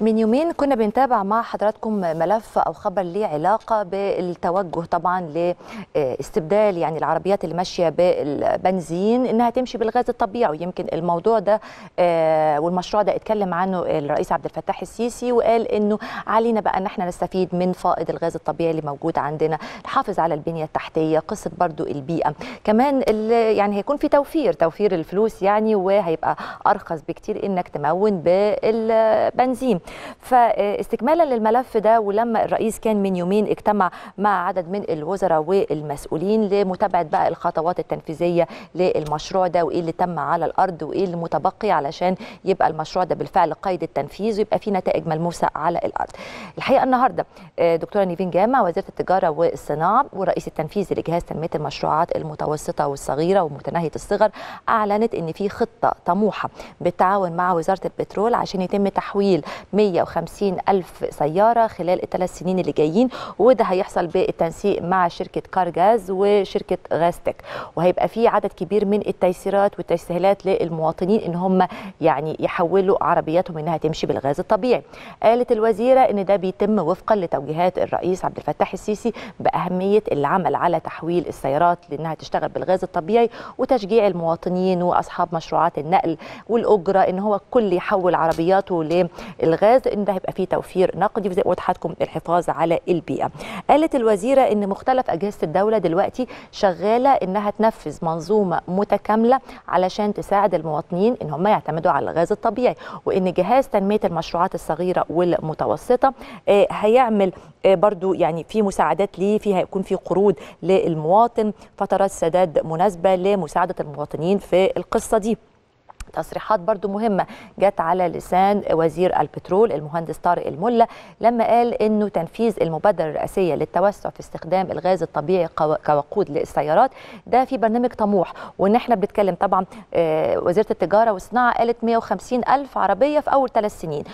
من يومين كنا بنتابع مع حضراتكم ملف او خبر ليه علاقه بالتوجه طبعا لاستبدال يعني العربيات اللي ماشيه بالبنزين انها تمشي بالغاز الطبيعي ويمكن الموضوع ده آه، والمشروع ده اتكلم عنه الرئيس عبد الفتاح السيسي وقال انه علينا بقى ان احنا نستفيد من فائض الغاز الطبيعي اللي موجود عندنا نحافظ على البنيه التحتيه قصه برضو البيئه كمان يعني هيكون في توفير توفير الفلوس يعني وهيبقى ارخص بكتير انك تمون بالبنزين فاستكمالا للملف ده ولما الرئيس كان من يومين اجتمع مع عدد من الوزراء والمسؤولين لمتابعه بقى الخطوات التنفيذيه للمشروع ده وايه اللي تم على الارض وايه اللي متبقي علشان يبقى المشروع ده بالفعل قيد التنفيذ ويبقى في نتائج ملموسه على الارض. الحقيقه النهارده آه، دكتوره نيفين جامع وزيره التجاره والصناعه والرئيس التنفيذي لجهاز تنميه المشروعات المتوسطه والصغيره ومتناهيه الصغر اعلنت ان في خطه طموحه بالتعاون مع وزاره البترول عشان يتم تحويل 150 ألف سيارة خلال الثلاث سنين اللي جايين وده هيحصل بالتنسيق مع شركة كارجاز وشركة غازتك وهيبقى في عدد كبير من التيسيرات والتسهيلات للمواطنين إن هم يعني يحولوا عربياتهم إنها تمشي بالغاز الطبيعي قالت الوزيرة إن ده بيتم وفقا لتوجيهات الرئيس عبد الفتاح السيسي بأهمية العمل على تحويل السيارات لأنها تشتغل بالغاز الطبيعي وتشجيع المواطنين وأصحاب مشروعات النقل والأجرة إن هو كل يحول عربياته للغاز الغاز لان ده هيبقى فيه توفير نقدي وتحتكم الحفاظ على البيئه قالت الوزيره ان مختلف اجهزه الدوله دلوقتي شغاله انها تنفذ منظومه متكامله علشان تساعد المواطنين ان هم يعتمدوا على الغاز الطبيعي وان جهاز تنميه المشروعات الصغيره والمتوسطه آه، هيعمل آه، برضو يعني في مساعدات ليه في هيكون في قروض للمواطن فترات سداد مناسبه لمساعده المواطنين في القصه دي تصريحات برضو مهمة جت على لسان وزير البترول المهندس طارق الملا لما قال أنه تنفيذ المبادرة الرئاسية للتوسع في استخدام الغاز الطبيعي كوقود للسيارات ده في برنامج طموح وإن احنا بنتكلم طبعا آه، وزيرة التجارة والصناعة قالت 150 ألف عربية في أول ثلاث سنين